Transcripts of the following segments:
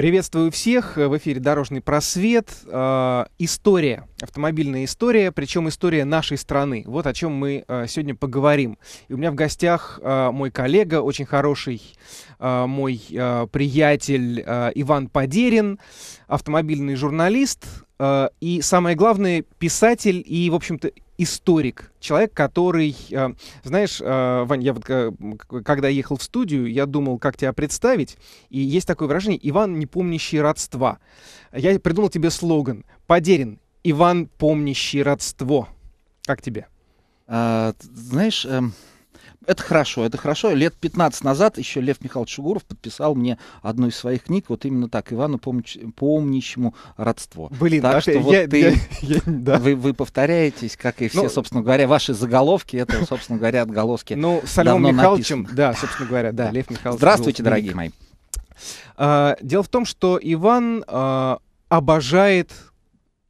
Приветствую всех. В эфире «Дорожный просвет». Э, история, автомобильная история, причем история нашей страны. Вот о чем мы э, сегодня поговорим. И у меня в гостях э, мой коллега, очень хороший э, мой э, приятель э, Иван Подерин, автомобильный журналист э, и, самое главное, писатель и, в общем-то, историк, человек, который, э, знаешь, э, Вань, я вот э, когда ехал в студию, я думал, как тебя представить, и есть такое выражение «Иван, не помнящий родства». Я придумал тебе слоган «Подерин, Иван, помнящий родство». Как тебе? А, знаешь, эм, это хорошо, это хорошо. Лет 15 назад еще Лев Михайлович Шугуров подписал мне одну из своих книг, вот именно так, Ивану помнич, помнящему родство. Блин, так что я, вот я, ты, я, я, да. вы, вы повторяетесь, как и все, ну, собственно говоря, ваши заголовки, это, собственно говоря, отголоски Ну, с Львом Михайловичем, написано. да, собственно говоря, да, Лев Михайлович. Здравствуйте, дорогие мои. А, дело в том, что Иван а, обожает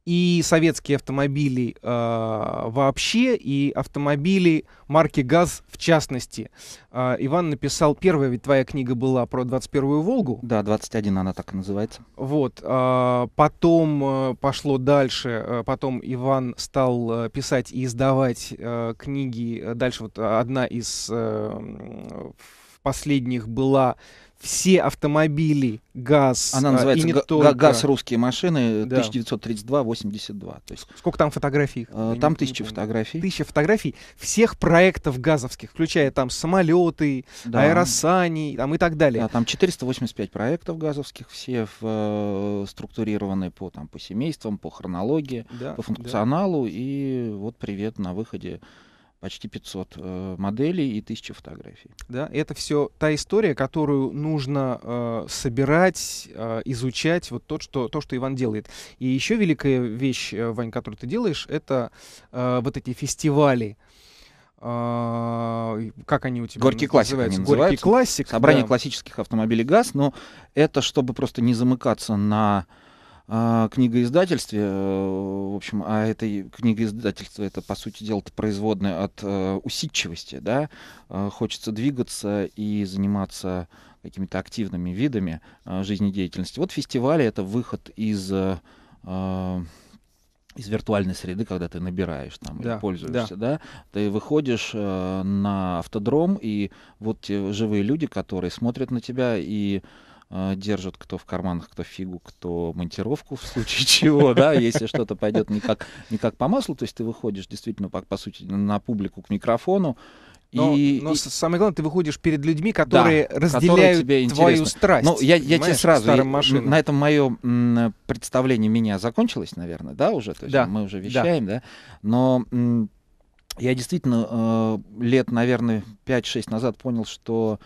и советские автомобили э, вообще, и автомобили марки ГАЗ в частности. Э, Иван написал, первая ведь твоя книга была про 21-ю «Волгу». Да, 21 она так и называется. Вот, э, потом э, пошло дальше, э, потом Иван стал э, писать и издавать э, книги. Дальше вот одна из э, последних была все автомобили газ. Она а, называется и не только... газ русские машины да. 1932-82. Есть... Сколько там фотографий? Э, там тысячи фотографий. Тысяча фотографий всех проектов газовских, включая там самолеты, да. аэросани там, и так далее. Да, там 485 проектов газовских, все в, э, структурированы по, там, по семействам, по хронологии, да, по функционалу. Да. И вот привет на выходе почти 500 э, моделей и 1000 фотографий. Да, это все та история, которую нужно э, собирать, э, изучать, вот тот, что, то, что Иван делает. И еще великая вещь, э, Вань, которую ты делаешь, это э, вот эти фестивали. Uh, как они у тебя Горький классик называются? Они называются. классик. Собрание да. классических автомобилей ГАЗ, но это чтобы просто не замыкаться на а, э, книгоиздательстве, в общем, а это книгоиздательство, это, по сути дела, это производное от э, усидчивости, да, э, хочется двигаться и заниматься какими-то активными видами э, жизнедеятельности. Вот фестивали — это выход из... Э, э из виртуальной среды, когда ты набираешь там да, или пользуешься, да. да, ты выходишь э, на автодром, и вот те живые люди, которые смотрят на тебя и Э, держат, кто в карманах, кто фигу, кто монтировку в случае чего, да, если что-то пойдет не как, не как по маслу, то есть ты выходишь действительно, по, по сути, на публику к микрофону, но, и, но и... самое главное, ты выходишь перед людьми, которые да, разделяют которые твою страсть. Ну, я, я тебе сразу, я, на этом мое представление меня закончилось, наверное, да, уже? То есть да. Мы уже вещаем, да. да? Но я действительно э, лет, наверное, 5-6 назад понял, что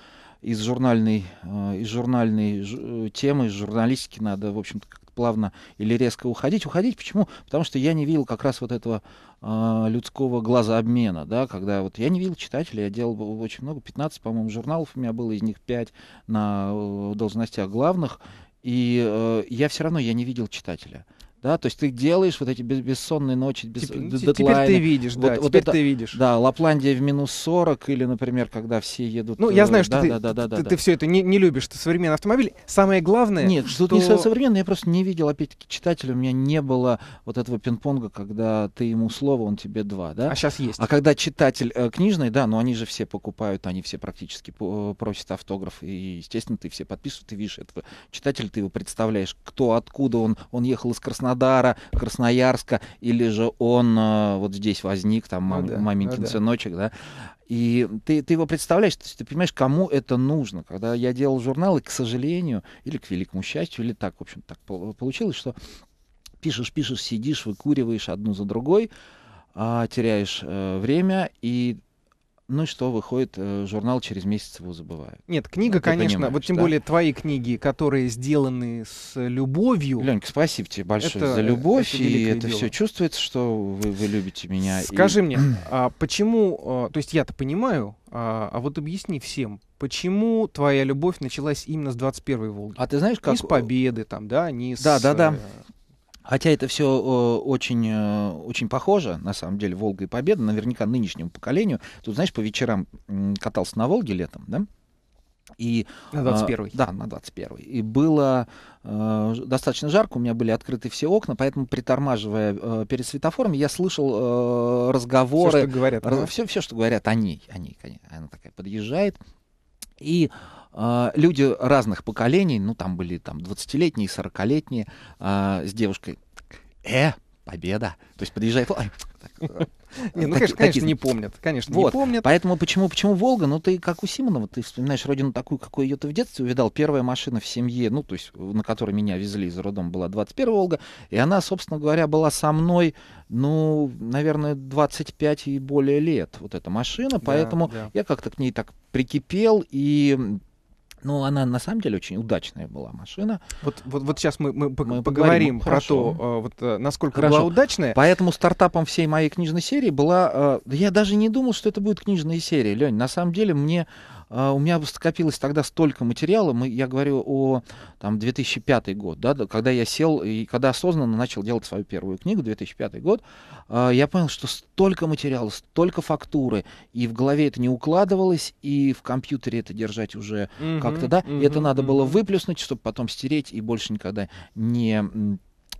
из журнальной, э, из журнальной э, темы, из журналистики надо, в общем-то, плавно или резко уходить. Уходить почему? Потому что я не видел как раз вот этого э, людского глаза обмена, да, когда вот я не видел читателей, я делал очень много, 15, по-моему, журналов у меня было, из них 5 на э, должностях главных, и я все равно, я не видел читателя да, то есть ты делаешь вот эти бессонные ночи, без теперь, ну, дедлайны. Теперь ты видишь, да, вот теперь это, ты видишь. Да, Лапландия в минус 40, или, например, когда все едут... Ну, я э, знаю, что да, ты, да, да, да, ты, да, ты, ты все это не, не любишь, ты современный автомобиль. Самое главное, Нет, что... тут не современный, я просто не видел, опять-таки, читателя, у меня не было вот этого пинг-понга, когда ты ему слово, он тебе два, да? А сейчас есть. А когда читатель э, книжный, да, но они же все покупают, они все практически э, просят автограф, и, естественно, ты все подписываешь, ты видишь этого читателя, ты его представляешь, кто, откуда он, он ехал из Краснодара, Краснодара, Красноярска, или же он э, вот здесь возник, там, ну мам, ну, маменькин ну, да. сыночек, да. И ты, ты его представляешь, то есть ты понимаешь, кому это нужно. Когда я делал журналы, к сожалению, или к великому счастью, или так, в общем, так получилось, что пишешь, пишешь, сидишь, выкуриваешь одну за другой, а, теряешь э, время, и ну и что, выходит э, журнал через месяц его забывают. Нет, книга, ну, конечно, вот тем да? более твои книги, которые сделаны с любовью. Ленька, спасибо тебе большое это, за любовь, это и это все чувствуется, что вы, вы любите меня. Скажи и... мне, а почему, э, то есть я-то понимаю, а, а вот объясни всем, почему твоя любовь началась именно с 21-й Волги? А ты знаешь, как... Не с Победы там, да, не с... Да, да, да. Э, Хотя это все э, очень, э, очень похоже, на самом деле, Волга и Победа, наверняка нынешнему поколению. Тут, знаешь, по вечерам катался на Волге летом, да? И, на 21 а, э, Да, на 21 И было э, достаточно жарко, у меня были открыты все окна, поэтому, притормаживая э, перед светофором, я слышал э, разговоры. Все, что говорят. Раз, да? все, все, что говорят о ней. О ней конечно. Она такая подъезжает. И э, а, люди разных поколений, ну там были там 20-летние, 40-летние, а, с девушкой. Э, победа. То есть подъезжай... Не, ну, так, конечно, конечно, не помнят. Конечно, вот. не помнят. Поэтому почему, почему Волга? Ну, ты, как у Симонова, ты вспоминаешь родину такую, какой ее ты в детстве увидал. Первая машина в семье, ну, то есть, на которой меня везли из родом, была 21 Волга. И она, собственно говоря, была со мной, ну, наверное, 25 и более лет, вот эта машина. Поэтому да, да. я как-то к ней так прикипел и но она на самом деле очень удачная была машина. Вот, вот, вот сейчас мы, мы, мы поговорим, про хорошо. то, э, вот, э, насколько хорошо. была удачная. Поэтому стартапом всей моей книжной серии была... Э, я даже не думал, что это будет книжная серия, Лень. На самом деле мне а, у меня скопилось тогда столько материала, мы, я говорю о там, 2005 год, да, когда я сел и когда осознанно начал делать свою первую книгу, 2005 год, а, я понял, что столько материала, столько фактуры, и в голове это не укладывалось, и в компьютере это держать уже угу, как-то, да, угу, это надо угу. было выплюснуть, чтобы потом стереть и больше никогда не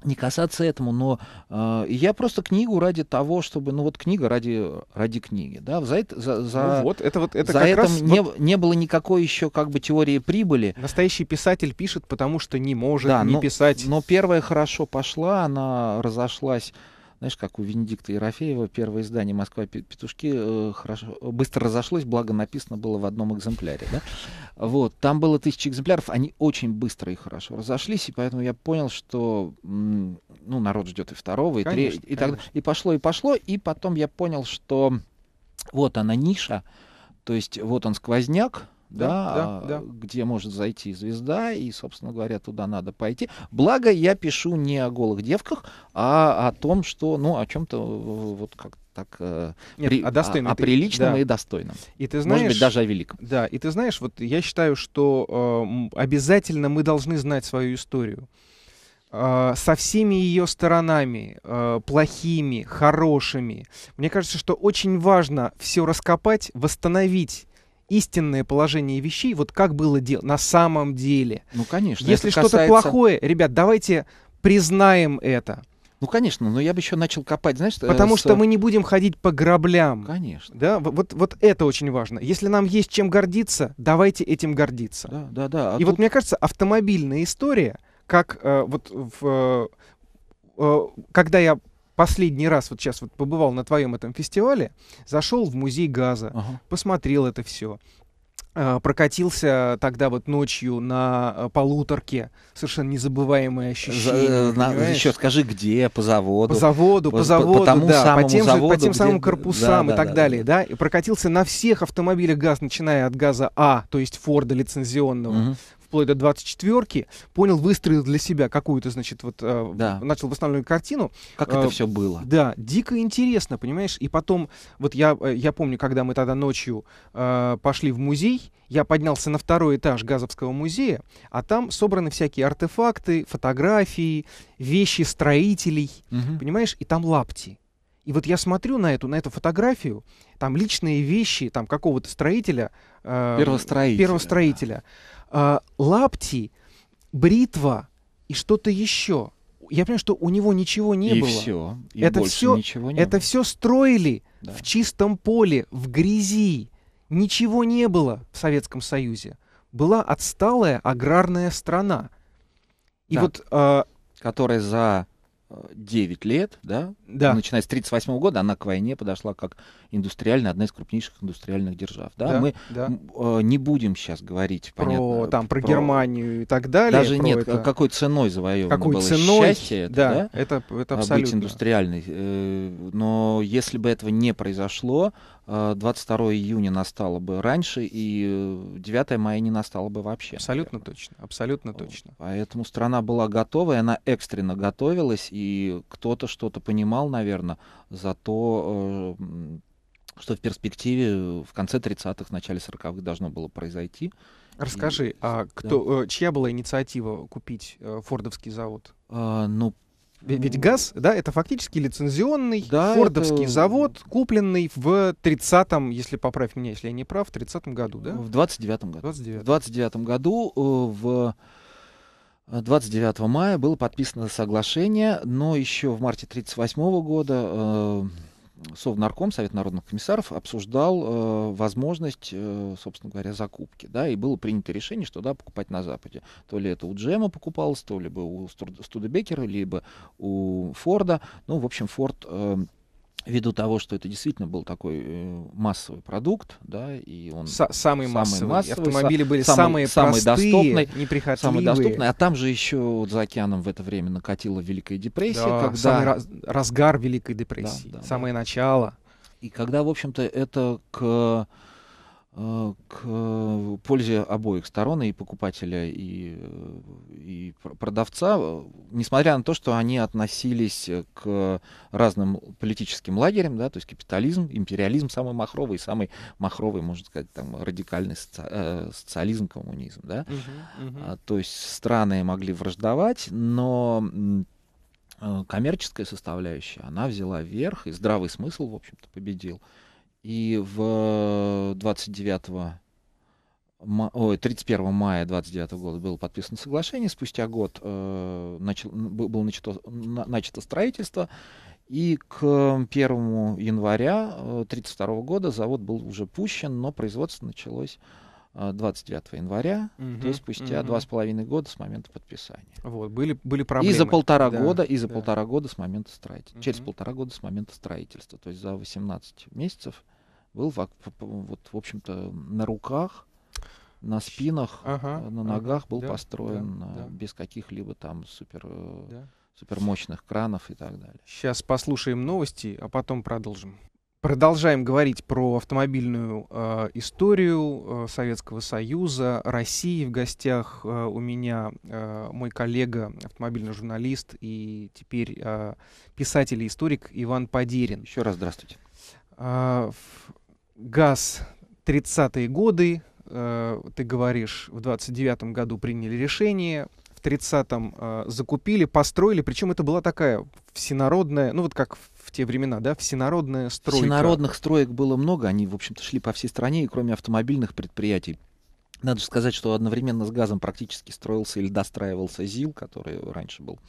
не касаться этому, но э, я просто книгу ради того, чтобы, ну вот книга ради ради книги, да, за это за, за ну вот это вот это за как этом раз не, вот... не было никакой еще как бы теории прибыли. Настоящий писатель пишет, потому что не может да, не но, писать. Но первая хорошо пошла, она разошлась знаешь, как у Венедикта Ерофеева первое издание «Москва петушки» э, хорошо, э, быстро разошлось, благо написано было в одном экземпляре. Да? Вот, там было тысячи экземпляров, они очень быстро и хорошо разошлись, и поэтому я понял, что ну, народ ждет и второго, и третьего, и, и пошло, и пошло, и потом я понял, что вот она ниша, то есть вот он сквозняк, да, да, а, да, где может зайти звезда, и, собственно говоря, туда надо пойти. Благо, я пишу не о голых девках, а о том, что, ну, о чем-то э, вот как так э, Нет, при, о, достойном, а, о, о приличном да. и достойном. И ты знаешь, Может быть, даже о великом. Да, и ты знаешь, вот я считаю, что э, обязательно мы должны знать свою историю э, со всеми ее сторонами, плохими, хорошими. Мне кажется, что очень важно все раскопать, восстановить истинное положение вещей, вот как было дело на самом деле. Ну, конечно. Если что-то касается... плохое, ребят, давайте признаем это. Ну, конечно, но я бы еще начал копать, знаешь... Э, Потому с... что э, мы не будем ходить по граблям. Конечно. Да, вот, вот это очень важно. Если нам есть чем гордиться, давайте этим гордиться. Да, да, да. А И тут... вот, мне кажется, автомобильная история, как э, вот в... Э, когда я последний раз вот сейчас вот побывал на твоем этом фестивале, зашел в музей газа, ага. посмотрел это все, а, прокатился тогда вот ночью на э, полуторке. Совершенно незабываемое ощущение. За, еще э, скажи, где, по заводу. По заводу, по, по заводу, по тому да, самому по тем, заводу, по тем где... самым корпусам да, и да, так да, далее, да. да. И прокатился на всех автомобилях ГАЗ, начиная от ГАЗа А, то есть Форда лицензионного, угу вплоть до 24 понял, выстроил для себя какую-то, значит, вот э, начал восстанавливать картину. Как э, это все было? Да, дико интересно, понимаешь? И потом, вот я, э, я помню, когда мы тогда ночью э, пошли в музей, я поднялся на второй этаж Газовского музея, а там собраны всякие артефакты, фотографии, вещи строителей, угу. понимаешь? И там лапти. И вот я смотрю на эту, на эту фотографию, там личные вещи там какого-то строителя. Э, первостроителя. Первостроителя. Да э, лапти, бритва и что-то еще. Я понимаю, что у него ничего не и было. Все, и это все, ничего не это было. все строили да. в чистом поле, в грязи. Ничего не было в Советском Союзе. Была отсталая аграрная страна. И да. вот, э, которая за 9 э, лет, да, да. начиная с 1938 года, она к войне подошла как индустриальная, одна из крупнейших индустриальных держав. Да? Да, мы да. Э, не будем сейчас говорить про, понятно, там, про, про Германию и так далее. Даже нет, это... какой ценой завоевано какой было ценой, счастье. Это, да, да? Это, это э, абсолютно. Быть индустриальной. Э, но если бы этого не произошло, 22 э, июня настало бы раньше, и 9 э, мая не настало бы вообще. Абсолютно наверное. точно, абсолютно точно. Поэтому страна была готова, и она экстренно готовилась, и кто-то что-то понимал, мало, наверное, за то, э, что в перспективе в конце 30-х, начале 40-х должно было произойти. Расскажи, и, а кто, да. Э, чья была инициатива купить э, фордовский завод? А, ну, ведь газ, да, это фактически лицензионный да, фордовский это... завод, купленный в 30-м, если поправь меня, если я не прав, в 30-м году, да? В 29-м году. 29 В 29-м году в 29 мая было подписано соглашение, но еще в марте 1938 года э, Совнарком, Совет народных комиссаров, обсуждал э, возможность, э, собственно говоря, закупки. Да, и было принято решение, что да, покупать на Западе. То ли это у Джема покупалось, то ли у Студебекера, либо у Форда. Ну, в общем, Форд э, ввиду того, что это действительно был такой э, массовый продукт, да, и он С самый, самый массовый, массовый автомобили были самые, самые простые, доступные, самые доступные, а там же еще вот за океаном в это время накатила Великая депрессия, да, когда самый раз, разгар Великой депрессии, да, да, самое да. начало, и когда, в общем-то, это к э, к э, пользе обоих сторон, и покупателя, и, и продавца, несмотря на то, что они относились э, к разным политическим лагерям, да, то есть капитализм, империализм самый махровый, самый махровый, можно сказать, там радикальный соци э, социализм, коммунизм, да, угу, угу. -huh, то есть страны могли враждовать, но э, коммерческая составляющая, она взяла верх, и здравый смысл, в общем-то, победил. И в 29 31 мая 29 года было подписано соглашение, спустя год э, начал, было начато, на, начато строительство, и к 1 января 1932 э, года завод был уже пущен, но производство началось 29 э, января, угу, то есть спустя два с половиной года с момента подписания. Вот, были, были проблемы. И за полтора да, года, и за да. полтора года с момента строительства. Угу. Через полтора года с момента строительства, то есть за 18 месяцев был, вот, в общем-то, на руках на спинах, ага, э, на ногах ага, был да, построен да, э, да. без каких-либо там супер, э, да. супермощных кранов и так далее. Сейчас послушаем новости, а потом продолжим. Продолжаем говорить про автомобильную э, историю э, Советского Союза, России. В гостях э, у меня э, мой коллега, автомобильный журналист и теперь э, писатель и историк Иван Подерин. Еще раз здравствуйте. Э, газ 30-е годы, Э, ты говоришь, в 29-м году приняли решение, в 30-м э, закупили, построили, причем это была такая всенародная, ну вот как в те времена, да, всенародная стройка. Всенародных строек было много, они, в общем-то, шли по всей стране, и кроме автомобильных предприятий. Надо же сказать, что одновременно с газом практически строился или достраивался ЗИЛ, который раньше был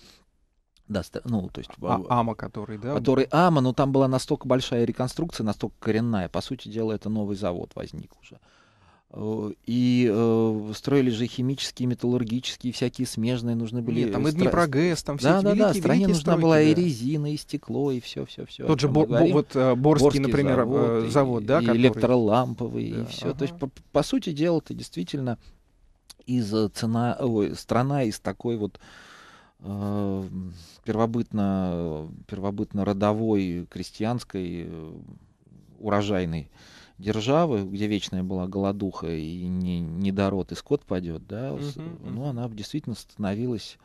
да, ну, то есть... А, АМА, который, да? Который АМА, но там была настолько большая реконструкция, настолько коренная. По сути дела, это новый завод возник уже. Э, и э, строили же химические, металлургические, всякие смежные, нужны были... Нет, там и прогресс, там все да, эти да, великие, да, стране великие нужна стройки, была да. и резина, и стекло, и все, все, все. Тот же бор, говорим, вот, э, Борский, Борский, например, завод, и, завод да, и который... электроламповый, да, и все. Ага. То есть, по, по сути дела, это действительно из цена, ой, страна из такой вот э, первобытно, первобытно родовой крестьянской э, урожайной державы, где вечная была голодуха и не, недород, и скот падет, да, угу, ну, она действительно становилась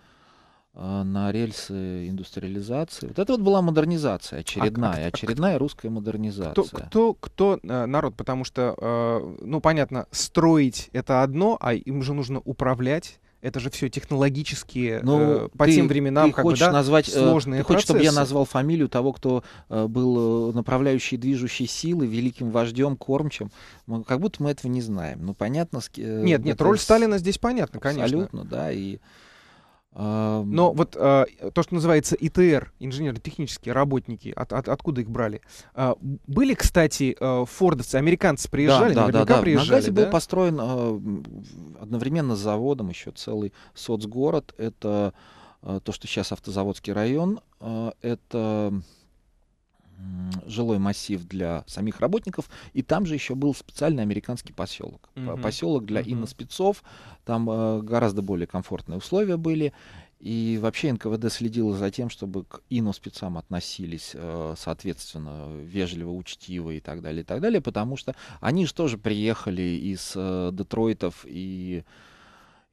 э, на рельсы индустриализации. Вот это вот была модернизация а очередная, а, а очередная а, русская модернизация. Кто, кто, кто э, народ, потому что, э, ну понятно, строить это одно, а им же нужно управлять это же все технологически э, ну, э, по ты, тем временам ты как хочешь бы, да, назвать, э, сложные ты хочешь, процессы. чтобы я назвал фамилию того, кто э, был э, направляющей движущей силы, великим вождем, кормчем? Мы, как будто мы этого не знаем. Ну, понятно... Э, нет, нет, роль с... Сталина здесь понятна, конечно. Абсолютно, да, и... Но вот а, то, что называется ИТР, инженерно-технические работники, от, от, откуда их брали? А, были, кстати, а, фордовцы, американцы приезжали, да, да, да, приезжали. На Газе да? был построен а, одновременно с заводом еще целый соцгород. Это а, то, что сейчас автозаводский район. А, это жилой массив для самих работников, и там же еще был специальный американский поселок. Угу. Поселок для угу. иноспецов, там э, гораздо более комфортные условия были. И вообще НКВД следило за тем, чтобы к иноспецам относились, э, соответственно, вежливо, учтиво и так далее, и так далее, потому что они же тоже приехали из э, Детройтов и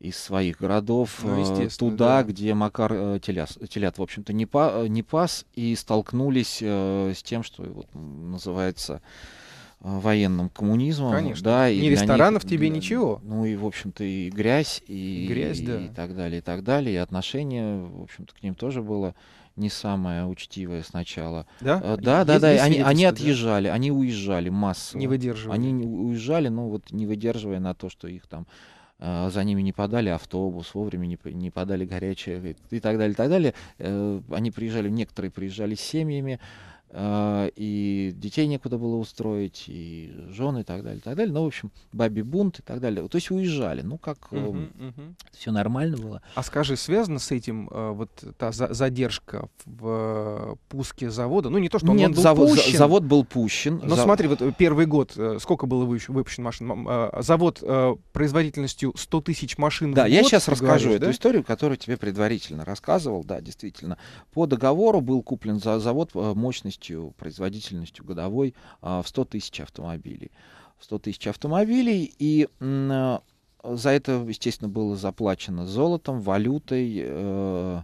из своих городов ну, э, туда, да. где Макар э, Теляс, Телят, в общем-то, не, па, э, не пас, и столкнулись э, с тем, что вот, называется военным коммунизмом. Конечно. Да, и Ни ресторанов них, тебе да, ничего. Ну и, в общем-то, и грязь, и, грязь, и, да. и так далее, и так далее. И отношение, в общем-то, к ним тоже было не самое учтивое сначала. Да? А, да, Есть да, да. Они, они отъезжали, да? они уезжали массово. Не выдерживали. Они уезжали, но ну, вот не выдерживая на то, что их там а, за ними не подали автобус, вовремя не, не подали горячее и так далее, и так далее. Э, они приезжали, некоторые приезжали с семьями, а, и детей некуда было устроить, и жены и так далее, и так далее. Ну, в общем, баби бунт и так далее. То есть уезжали. Ну, как угу, угу. все нормально было. А скажи, связано с этим э, вот та задержка в э, пуске завода? Ну, не то, что он, Нет, он был завод, пущен. завод был пущен. Но Зав... смотри, вот э, первый год, сколько было выпущено машин? Завод производительностью 100 тысяч машин Да, в год, я сейчас расскажу говоришь, эту да? историю, которую тебе предварительно рассказывал. Да, действительно. По договору был куплен завод мощностью мощностью, производительностью годовой а, в 100 тысяч автомобилей. 100 тысяч автомобилей, и э, за это, естественно, было заплачено золотом, валютой, э,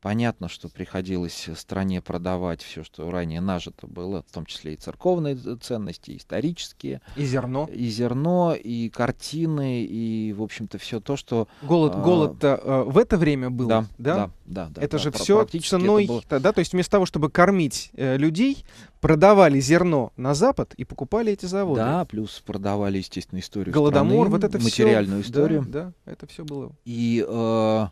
Понятно, что приходилось э, стране продавать все, что ранее нажито было, в том числе и церковные ценности, и исторические. И зерно. И зерно, и картины, и, в общем-то, все то, что... Голод, а... голод-то а, в это время был, да? Да, да. да это да, же все ценой... Это было... да, то есть вместо того, чтобы кормить э, людей, продавали зерно на Запад и покупали эти заводы. Да, плюс продавали, естественно, историю Голодомор, страны, вот это материальную все. историю. Да, да, это все было. И... Э,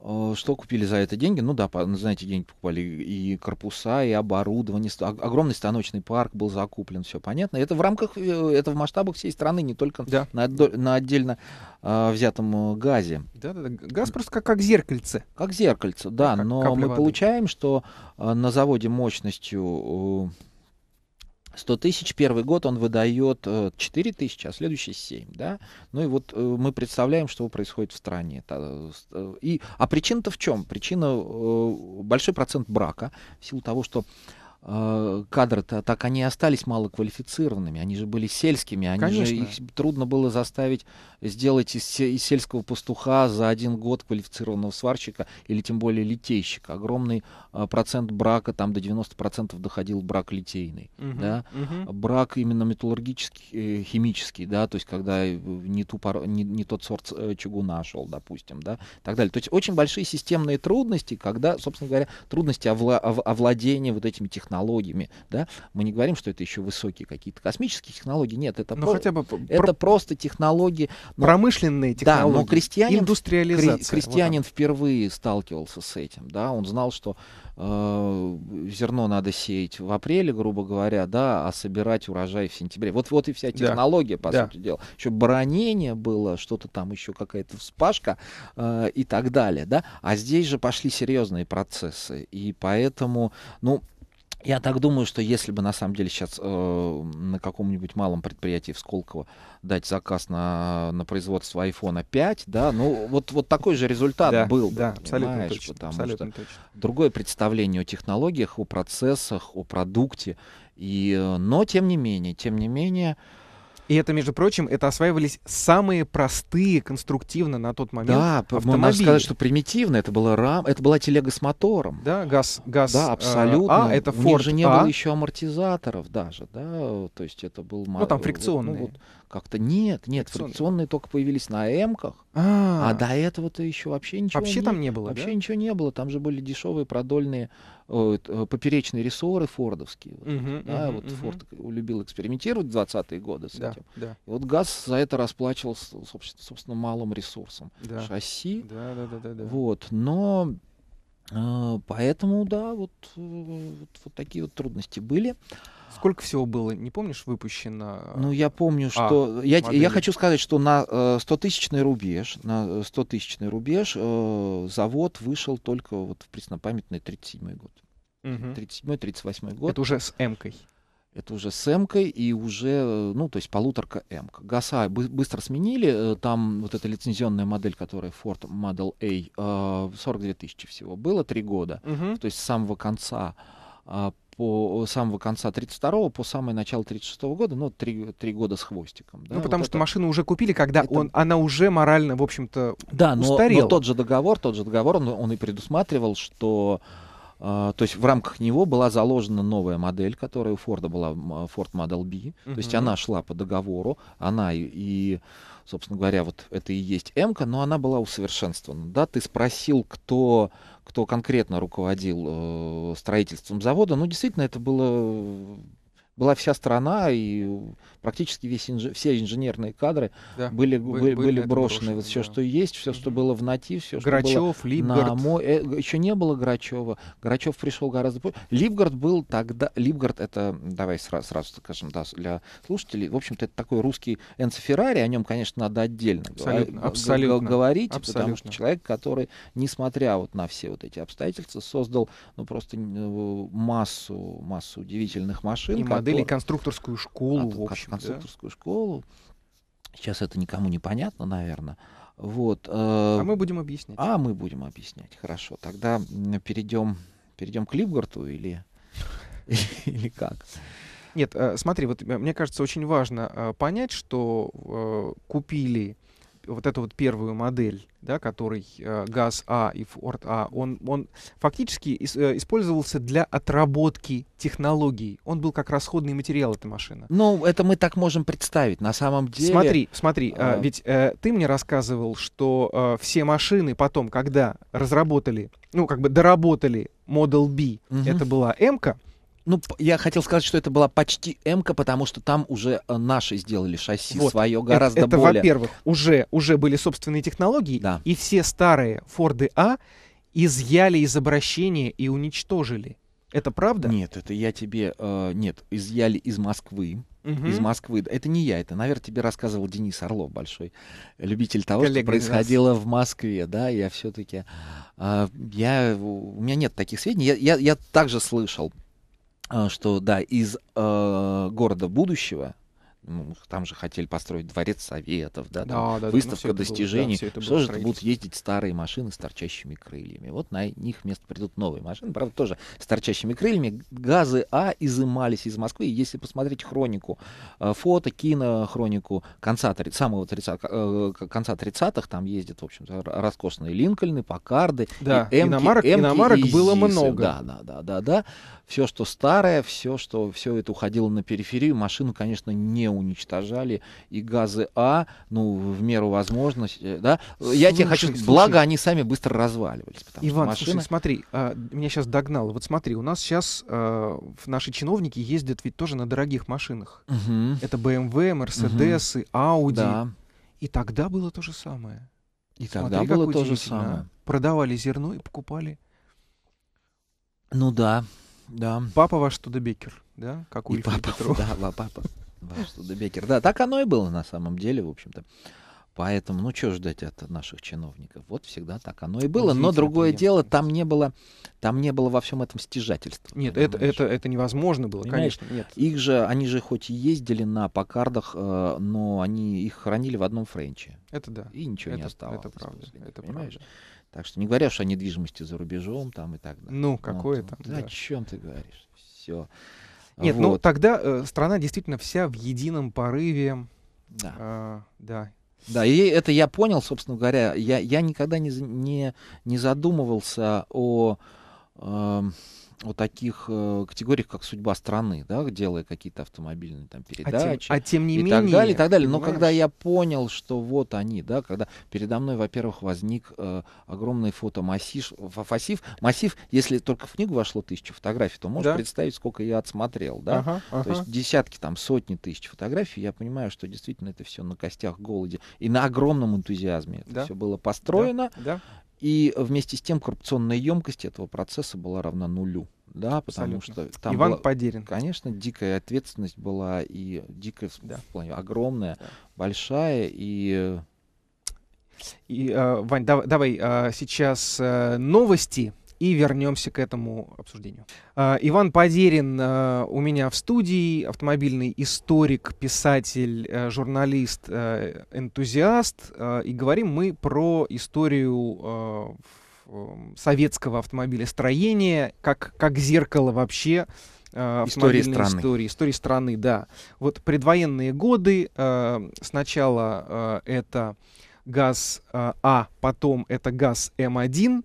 Э, что купили за это деньги? Ну да, ну, знаете, деньги покупали и корпуса, и оборудование. Огромный станочный парк был закуплен, все понятно. Это в рамках, э, это в масштабах всей страны, не только да. на, на отдельно э, взятом э, газе. Да, да, да. Газ просто как, как зеркальце. Как зеркальце, да. Как но мы воды. получаем, что на заводе мощностью 100 тысяч первый год он выдает 4 э, тысячи, а следующий 7, да? Ну и вот э, мы представляем, что происходит в стране. Э, и, а причина-то в чем? Причина большой процент брака в силу того, что Э, кадры -то, так они и остались малоквалифицированными. Они же были сельскими, они Конечно. же их трудно было заставить сделать из, из сельского пастуха за один год квалифицированного сварщика или тем более литейщика. Огромный э, процент брака, там до 90% доходил брак литейный. Угу, да? угу. Брак именно металлургический, э, химический, да, то есть когда не, ту пор... не, не тот сорт чугуна шел, допустим, да, и так далее. То есть очень большие системные трудности, когда, собственно говоря, трудности овла... овладения вот этими технологиями технологиями, да, мы не говорим, что это еще высокие какие-то космические технологии, нет, это, ну, про... хотя бы это про... просто технологии. Но... Промышленные технологии, да, но крестьянин, индустриализация. Кре... Крестьянин вот впервые сталкивался с этим, да, он знал, что э, зерно надо сеять в апреле, грубо говоря, да, а собирать урожай в сентябре. Вот, вот и вся технология, да. по да. сути дела. Еще бронение было, что-то там еще какая-то вспашка э, и так далее, да. А здесь же пошли серьезные процессы, и поэтому, ну, я так думаю, что если бы на самом деле сейчас э, на каком-нибудь малом предприятии в Сколково дать заказ на, на производство iPhone 5, да, ну вот, вот такой же результат да, был да, абсолютно точно, потому абсолютно что точно. другое представление о технологиях, о процессах, о продукте. И, э, но тем не менее, тем не менее, и это, между прочим, это осваивались самые простые конструктивно на тот момент Да, автомобили. можно сказать, что примитивно. Это была, рам... это была телега с мотором. Да, газ. газ да, а, абсолютно. А, это Ford У них же не а. было еще амортизаторов даже. Да? То есть это был... Ну, там фрикционные. Ну, вот, как-то нет, нет, фрикционные, только появились на М-ках, а, -а, -а. а до этого-то еще вообще ничего вообще не, там не было, вообще да? ничего не было, там же были дешевые продольные э, э, поперечные рессоры фордовские, вот, угу, да, угу, вот угу. Форд любил экспериментировать в 20-е годы с да, этим, да. и вот ГАЗ за это расплачивался, собственно, собственно малым ресурсом да. шасси, да, да, да, да, да. вот, но э, Поэтому, да, вот, э, вот, вот такие вот трудности были. Сколько всего было, не помнишь, выпущено? Ну, я помню, а, что... А, я, я хочу сказать, что на 100-тысячный э, рубеж, на 100-тысячный э, рубеж э, завод вышел только вот в преснопамятный 37-й год. Угу. 37-38 год. Это уже с М-кой. Это уже с м и уже, э, ну, то есть полуторка м -ка. ГАСа быстро сменили, там вот эта лицензионная модель, которая Ford Model A, 42 тысячи всего было, три года. Угу. То есть с самого конца а, по самого конца 32-го по самое начало 36-го года, ну, три, три года с хвостиком. Да? Ну, потому вот что это... машину уже купили, когда это... он, она уже морально, в общем-то, да, но, устарела. но тот же договор, тот же договор, он, он и предусматривал, что... Uh, то есть в рамках него была заложена новая модель, которая у Форда была Ford Model B. Uh-huh. То есть она шла по договору, она и, и, собственно говоря, вот это и есть М-ка, но она была усовершенствована. Да, ты спросил, кто кто конкретно руководил э, строительством завода, ну, действительно, это было, была вся страна, и практически весь инж... все инженерные кадры да, были, были, были брошены. брошены. Вот да. все, что есть, все, что было в НАТИ, все, что Грачев, было Липгард. на МО... Э, еще не было Грачева. Грачев пришел гораздо позже. Липгард был тогда... Липгард — это, давай сразу, сразу скажем, да, для слушателей, в общем-то, это такой русский Энцо Феррари, о нем, конечно, надо отдельно абсолютно, г- абсолютно, говорить, абсолютно. потому что человек, который, несмотря вот на все вот эти обстоятельства, создал ну, просто э, массу, массу удивительных машин. И которые... модели, конструкторскую школу, а, в общем конструкторскую да. школу. Сейчас это никому не понятно, наверное. Вот. Э, а мы будем объяснять. А мы будем объяснять. Хорошо. Тогда перейдем, перейдем к Липгарту или, или как? Нет, э, смотри, вот э, мне кажется, очень важно понять, что купили вот эту вот первую модель, да, который э, ГАЗ А и Форд А, он, он фактически ис, э, использовался для отработки технологий. Он был как расходный материал эта машина. Ну, это мы так можем представить. На самом деле. Смотри, смотри, э, ведь э, ты мне рассказывал, что э, все машины потом, когда разработали, ну как бы доработали Model B, угу. это была М-ка, ну, я хотел сказать, что это была почти м-ка, потому что там уже э, наши сделали шасси вот. свое э, гораздо это, это более. во-первых, уже, уже были собственные технологии, да. и все старые Форды А изъяли из обращения и уничтожили. Это правда? Нет, это я тебе... Э, нет, изъяли из Москвы. Угу. Из Москвы. Это не я, это, наверное, тебе рассказывал Денис Орлов, большой любитель того, Коллега что происходило в Москве. Да, я все-таки... Э, а, я, у меня нет таких сведений. Я, я, я также слышал а, что да, из э, города будущего ну, там же хотели построить дворец советов, да, да, да, ну, выставка да, достижений. Было, да, что же будут ездить старые машины с торчащими крыльями? Вот на них место придут новые машины, правда, тоже с торчащими крыльями. Газы А изымались из Москвы. Если посмотреть хронику а, фото, кино, хронику конца, самого 30, конца 30-х, там ездят, в общем роскошные Линкольны, Покарды. Да, и эмки, иномарок, эмки иномарок и было много. Да, да, да, да, да все, что старое, все, что все это уходило на периферию, машину, конечно, не уничтожали. И газы А, ну, в меру возможности, э, да. Слушай, Я тебе хочу сказать, благо они сами быстро разваливались. Иван, машины... слушай, смотри, а, меня сейчас догнал. Вот смотри, у нас сейчас а, э, наши чиновники ездят ведь тоже на дорогих машинах. Угу. Это BMW, Mercedes, угу. Audi. Да. И тогда было то же самое. И Смотри, тогда было то же а. самое. Продавали зерно и покупали. Ну да, да. Папа ваш Тудебекер, да? Как у и папа, Да, ва папа ваш Тудебекер. Да, так оно и было на самом деле, в общем-то. Поэтому, ну, что ждать от наших чиновников? Вот всегда так оно и было. Но другое дело, там не было, там не было во всем этом стяжательства. Нет, это, это, это невозможно было, понимаешь? конечно. Нет. Их же, они же хоть и ездили на покардах, э, но они их хранили в одном френче. Это да. И ничего это, не осталось. Это правда. Них, это понимаешь? правда. Так что не говоря уж о недвижимости за рубежом там и так далее. Ну, какое ну, вот, там. Да, О чем ты говоришь? Все. Нет, ну, вот. ну тогда э, страна действительно вся в едином порыве. Да. Э, да. Да, и это я понял, собственно говоря. Я, я никогда не, не, не задумывался о... Э, о таких э, категориях, как судьба страны, да, делая какие-то автомобильные там а передачи. А тем, а тем не и менее. Так далее, и так далее. Понимаешь? Но когда я понял, что вот они, да, когда передо мной, во-первых, возник э, огромный фотомассив, массив, если только в книгу вошло тысяча фотографий, то можешь да? представить, сколько я отсмотрел, да. Ага, ага. То есть десятки, там, сотни тысяч фотографий. Я понимаю, что действительно это все на костях голоде и на огромном энтузиазме это да? все было построено. Да? Да? И вместе с тем коррупционная емкость этого процесса была равна нулю. Да, потому Абсолютно. что там Иван была, Подерин. Конечно, дикая ответственность была и дикая да. в плане огромная, да. большая и э, и, э, Вань, давай, давай э, сейчас э, новости и вернемся к этому обсуждению. А, Иван Подерин а, у меня в студии, автомобильный историк, писатель, э, журналист, э, энтузиаст. А, и говорим мы про историю советского автомобилестроения, как, как зеркало вообще истории страны. истории, истории страны, да. Вот предвоенные годы, сначала это газ А, потом это газ М1,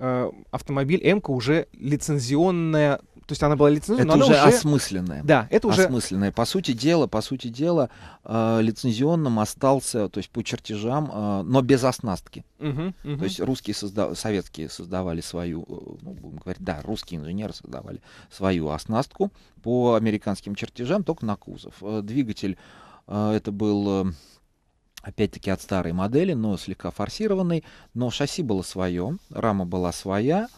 Э, автомобиль МК уже лицензионная то есть она была лицензионная. Это уже, уже осмысленная. Да, это уже осмысленная. По сути дела, по сути дела, э, лицензионным остался, то есть по чертежам, э, но без оснастки. Угу, угу. То есть русские созда... советские создавали свою, э, ну, будем говорить, да, русские инженеры создавали свою оснастку по американским чертежам, только на кузов. Э, двигатель э, это был опять-таки от старой модели, но слегка форсированной, но шасси было свое, рама была своя,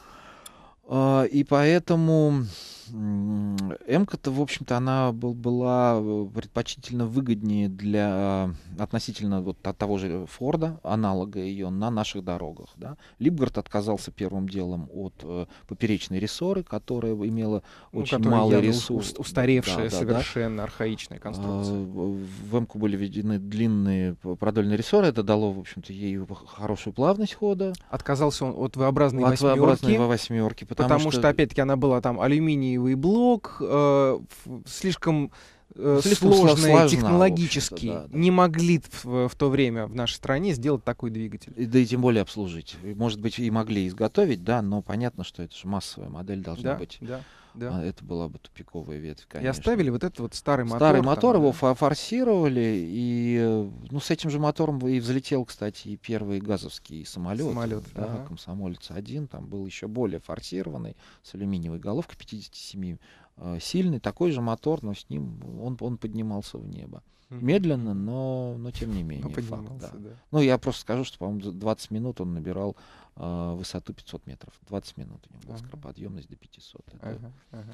а, и поэтому М-то, в общем-то, она был, была э, предпочтительно выгоднее для а, относительно вот от того же Форда, аналога ее на наших дорогах. Да? Либгард отказался первым делом от э, поперечной рессоры, которая имела ну, очень которая малый ресурс. Устаревшая, да, да, совершенно да. архаичная а, конструкция. В м были введены длинные продольные рессоры. Это дало, в общем-то, ей хорошую плавность хода. Отказался он от V-образной от восьмерки. восьмерки, потому, потому что... что, опять-таки, она была там алюминиевая красивый блог, э, слишком Э, слишком сложные, сложна, технологические, да, да. не могли в, в то время в нашей стране сделать такой двигатель. И, да и тем более обслужить. Может быть, и могли изготовить, да, но понятно, что это же массовая модель должна да, быть. Да, да. А это была бы тупиковая ветвь, конечно. И оставили вот этот вот старый мотор. Старый мотор, там, его да. форсировали, и ну, с этим же мотором и взлетел, кстати, и первый газовский самолет. Самолет, да. Ага. Комсомолец-1, там был еще более форсированный, с алюминиевой головкой, 57 Э, сильный, такой же мотор, но с ним он, он поднимался в небо. Медленно, но, но тем не менее. Но факт, да. Да. Ну, я просто скажу, что, по-моему, 20 минут он набирал э, высоту 500 метров. 20 минут у него была ага. скороподъемность до 500. Это, ага, ага.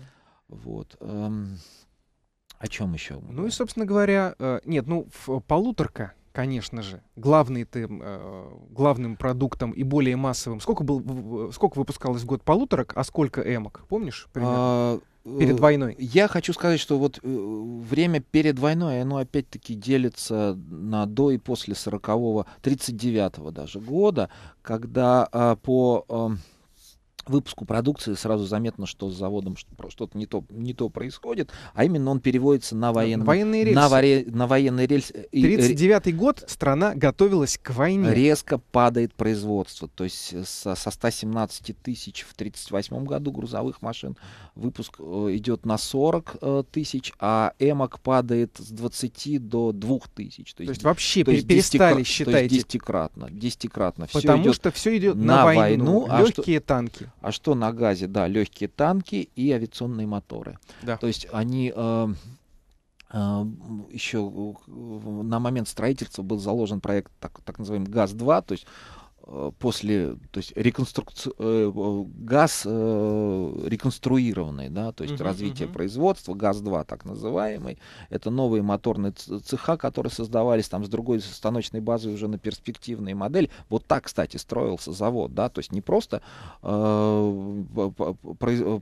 Вот. Эм, о чем еще? Ну и, собственно говоря, э, нет, ну, в, э, полуторка, конечно же, главный ты, э, главным продуктом и более массовым. Сколько, был, э, сколько выпускалось в год полуторок, а сколько эмок? Помнишь? Примерно? А, э, перед войной. Я хочу сказать, что вот время перед войной, оно опять-таки делится на до и после 40-го, 39-го даже года, когда по выпуску продукции сразу заметно, что с заводом что-то не то, не то происходит, а именно он переводится на военный, военные рельсы. На, воре, на военные рельсы. 39-й э, э, год страна готовилась к войне. Резко падает производство. То есть э, со, со 117 тысяч в 1938 году грузовых машин выпуск идет на 40 тысяч, а эмок падает с 20 до 2 тысяч. То есть, то есть вообще то есть перестали считать. То есть десятикратно. десятикратно. Потому все идет что все идет на войну, войну а легкие что... танки. А что на газе? Да, легкие танки и авиационные моторы. Да. То есть они э, э, еще э, на момент строительства был заложен проект так, так называемый ГАЗ-2, то есть Э, после, то есть реконструкци... Э, газ э, реконструированный, да, то есть uh развитие uh производства, газ-2 так называемый, это новые моторные цеха, которые создавались там с другой станочной базой уже на перспективные модели. Вот так, кстати, строился завод, да, то есть не просто э,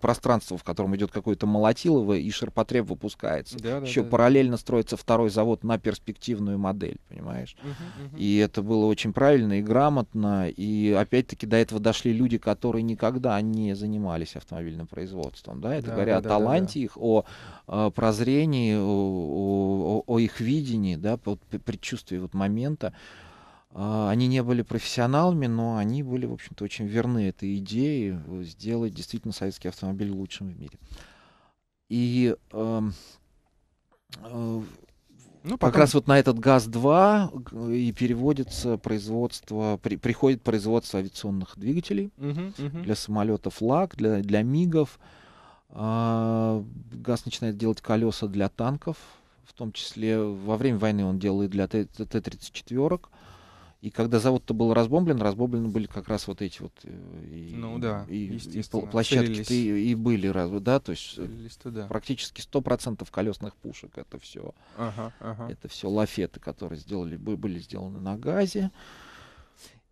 пространство, в котором идет какое-то молотилово и ширпотреб выпускается. Да, да, Еще да, параллельно да. строится второй завод на перспективную модель, понимаешь? Uh-huh, И это было очень правильно и грамотно и опять-таки до этого дошли люди, которые никогда не занимались автомобильным производством. Да? Это да, говоря да, о таланте да, да. их, о, а, о прозрении, о, о, о их видении, да, предчувствии вот момента. А, они не были профессионалами, но они были, в общем-то, очень верны этой идее э, сделать действительно советский автомобиль лучшим в мире. И эм, э, ну, потом... Как раз вот на этот ГАЗ-2 и переводится производство, при, приходит производство авиационных двигателей угу, угу. для самолетов ЛАК, для, для МИГов. А, ГАЗ начинает делать колеса для танков, в том числе во время войны он делает для Т-34. И когда завод-то был разбомблен, разбомблены были как раз вот эти вот э, и, ну, да, и, и площадки и, и были, да, то есть э, да. практически 100% колесных пушек это все. Ага, ага. Это все лафеты, которые сделали, были сделаны на газе.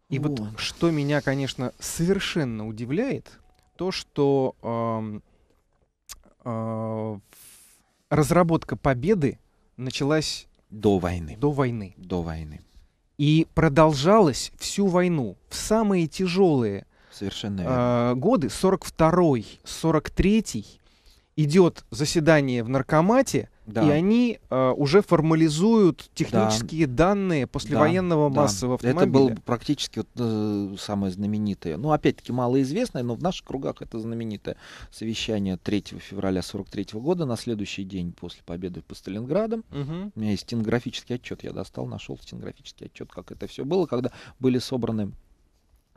И вот, вот что меня, конечно, совершенно удивляет, то, что э, э, разработка победы началась до войны. До войны. До войны. И продолжалось всю войну, в самые тяжелые Совершенно а, верно. годы, 42-й, 43-й, идет заседание в наркомате, да. и они э, уже формализуют технические да. данные послевоенного да, массового да. автомобиля. Это было практически вот, э, самое знаменитое, ну опять-таки малоизвестное, но в наших кругах это знаменитое совещание 3 февраля 43 года на следующий день после победы по Сталинградам. Угу. У меня есть стенографический отчет, я достал, нашел стенографический отчет, как это все было, когда были собраны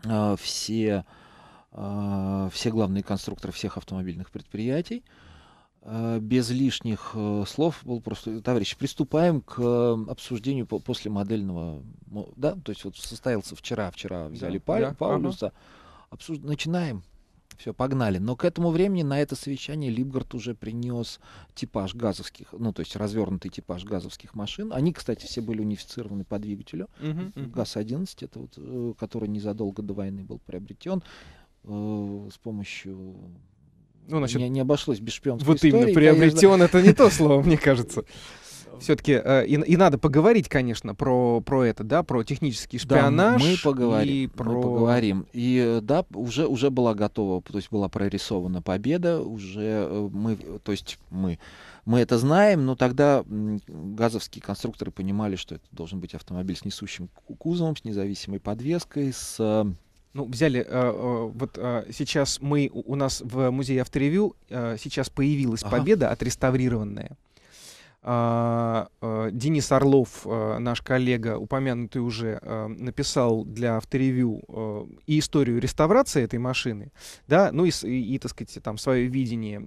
э, все э, все главные конструкторы всех автомобильных предприятий, Э, без лишних э, слов был просто, товарищ, приступаем к э, обсуждению после модельного, да, то есть вот состоялся вчера, вчера взяли да, Пау, да, Паулюса, ага. обсуж... начинаем, все, погнали. Но к этому времени на это совещание Либгард уже принес типаж газовских, ну то есть развернутый типаж газовских машин. Они, кстати, все были унифицированы по двигателю. Uh-huh, ГАЗ-11, это вот, который незадолго до войны был приобретен э, с помощью ну, значит, не, не обошлось без шпионской Вот истории, именно, приобретен это не то слово, мне кажется. Все-таки э, и, и надо поговорить, конечно, про, про это, да, про технический шпионаж. Да, мы поговорим. И про... Мы поговорим. И э, да, уже, уже была готова, то есть была прорисована победа, уже э, мы, то есть мы мы это знаем, но тогда газовские конструкторы понимали, что это должен быть автомобиль с несущим кузовом, с независимой подвеской, с э, ну, взяли, э, э, вот э, сейчас мы, у нас в музее авторевью э, сейчас появилась ага. победа отреставрированная. А, э, Денис Орлов, э, наш коллега, упомянутый уже, написал для авторевью и историю реставрации этой машины, да, ну и, и, и так сказать, там свое видение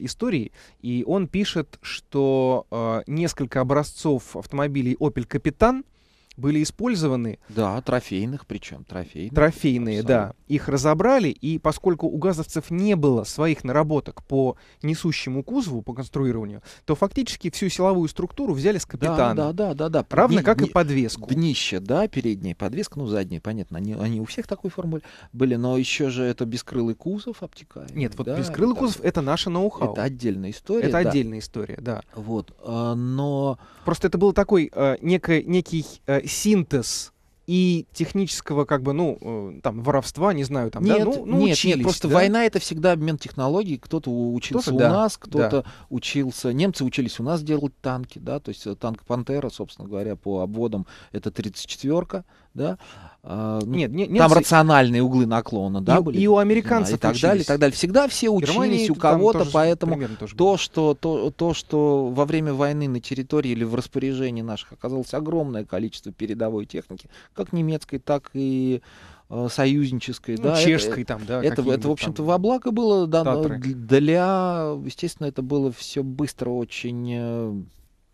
истории. И он пишет, что несколько образцов автомобилей Opel Капитан — были использованы. Да, трофейных причем, трофейных. Трофейные, абсолютно. да. Их разобрали, и поскольку у газовцев не было своих наработок по несущему кузову, по конструированию, то фактически всю силовую структуру взяли с капитана. Да, да, да, да. да. Равно дни, как дни, и подвеску. Днище, да, передняя подвеска, ну задняя, понятно, они, они у всех такой формуле были, но еще же это бескрылый кузов обтекаемый. Нет, вот да, бескрылый это, кузов — это наше ноу-хау. Это отдельная история. Это да. отдельная история, да. Вот, а, но... Просто это был такой э, некий, некий э, синтез и технического, как бы, ну, э, там, воровства, не знаю, там, нет, да, ну, ну нет, учились, нет, просто да? война это всегда обмен технологий, кто-то учился кто у да, нас, кто-то да. учился, немцы учились у нас делать танки, да, то есть э, танк «Пантера», собственно говоря, по обводам это 34-ка, да, Uh, нет, нет, там нет, рациональные углы наклона, да, и, были? И у американцев да, и так учились. далее, и так далее. Всегда все учились у кого-то, поэтому тоже то, что то, то, что во время войны на территории или в распоряжении наших оказалось огромное количество передовой техники, как немецкой, так и э, союзнической, ну, да, чешской это, там, да, это, это в общем-то во благо было, да, но для, естественно, это было все быстро очень э,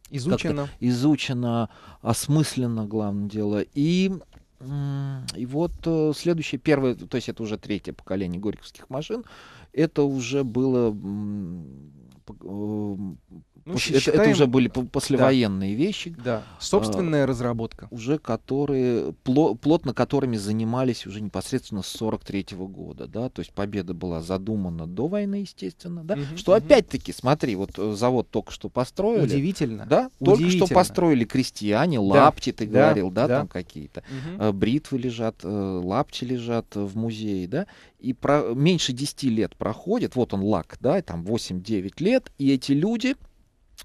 Изучено. Изучено, осмысленно, главное дело. И и вот э, следующее, первое, то есть это уже третье поколение горьковских машин, это уже было э, ну, считаем... это, уже были послевоенные да. вещи. Да. Собственная а, разработка. Уже которые, плотно которыми занимались уже непосредственно с 43 -го года. Да? То есть победа была задумана до войны, естественно. Да? Угу, что угу. опять-таки, смотри, вот э, завод только что построили. Удивительно. Да? Только что построили крестьяне, да. лапти, ты да. говорил, да, да. там какие-то. Угу. Бритвы лежат, э, лапти лежат в музее, да? И про, меньше 10 лет проходит, вот он лак, да, там 8-9 лет, и эти люди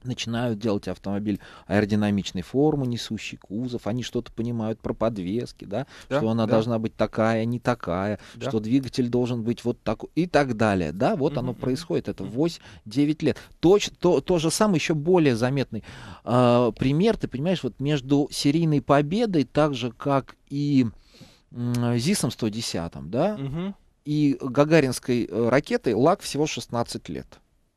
начинают делать автомобиль аэродинамичной формы, несущий кузов, они что-то понимают про подвески, да, да что она да. должна быть такая, не такая, да. что двигатель должен быть вот такой и так далее, да, вот mm-hmm. оно происходит, это 8-9 лет. Точно то, то же самое, еще более заметный э, пример, ты понимаешь, вот между серийной победой, так же как и э, ЗИСом 110, да, mm-hmm. и гагаринской э, ракетой лак всего 16 лет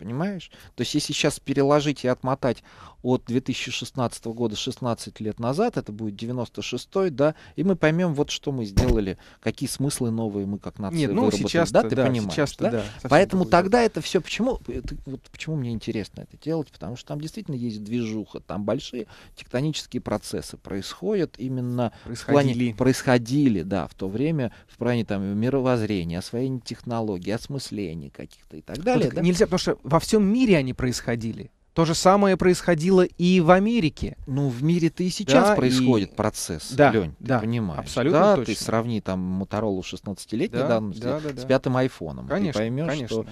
понимаешь? То есть если сейчас переложить и отмотать от 2016 года 16 лет назад, это будет 96 да, и мы поймем вот что мы сделали, какие смыслы новые мы как нация Нет, ну, выработали, сейчас да, ты да, понимаешь, да? да Поэтому тогда это все, почему, это, вот почему мне интересно это делать, потому что там действительно есть движуха, там большие тектонические процессы происходят именно происходили. в плане происходили, да, в то время в плане там мировоззрения, освоения технологий, осмысления каких-то и так ну, далее. Вот, да? Нельзя, потому что во всем мире они происходили. То же самое происходило и в Америке. Ну, в мире-то и сейчас да, происходит и... процесс, да, Лень, да, ты понимаешь. Абсолютно да, точно. ты сравни там Моторолу 16-летней да, давности да, да, да. с пятым айфоном. Конечно, ты поймешь, конечно. что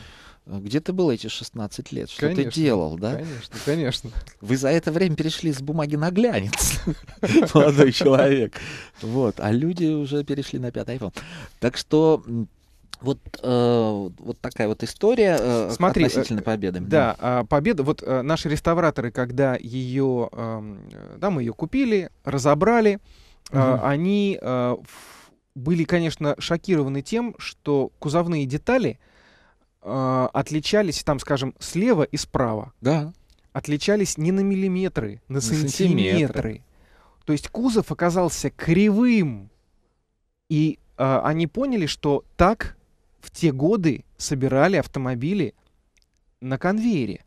э, где ты был эти 16 лет? Что конечно, ты делал, да? Конечно, конечно. Вы за это время перешли с бумаги на глянец, молодой человек. Вот, а люди уже перешли на пятый Айфон. Так что вот, э, вот такая вот история э, Смотри, относительно э, победы. Да, да, победа. Вот э, наши реставраторы, когда ее, э, эм, да, мы ее купили, разобрали, угу. э, они э, были, конечно, шокированы тем, что кузовные детали э, отличались, там, скажем, слева и справа. Да. Отличались не на миллиметры, на, на сантиметры. сантиметры. То есть кузов оказался кривым. И э, они поняли, что так в те годы собирали автомобили на конвейере.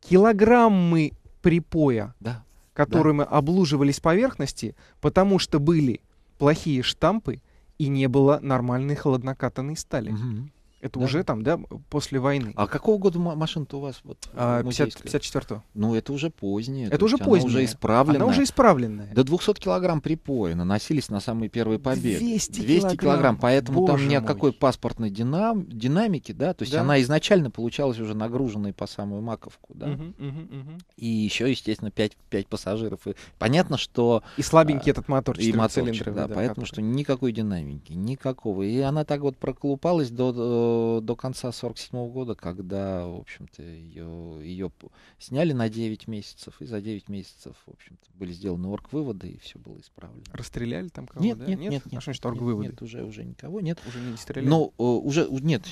Килограммы припоя, да. которыми да. облуживались поверхности, потому что были плохие штампы и не было нормальной хладнокатанной стали. Угу. Это да. уже там, да, после войны. А какого года машина-то у вас? Вот, а, 54-го. Ну, это уже позднее. Это уже позднее. Она уже исправленная. Она уже исправленная. До 200 килограмм припоя наносились на самые первые победы. 200, 200 килограмм. Поэтому Боже там ни о какой паспортной динам, динамике, да, то есть да. она изначально получалась уже нагруженной по самую маковку, да. Угу, угу, угу. И еще, естественно, 5, 5 пассажиров. И понятно, что... И слабенький а, этот мотор, и моторчик, да, да, поэтому, который... что никакой динамики, никакого. И она так вот проколупалась до до, до конца 1947 года, когда, в общем-то, ее, ее сняли на 9 месяцев, и за 9 месяцев, в общем-то, были сделаны орг-выводы, и все было исправлено. Расстреляли там кого-то? Нет, да? нет, нет, нет. А что значит орг-выводы? Нет, нет, уже, уже никого нет. Уже не стреляли? Но э, уже, нет,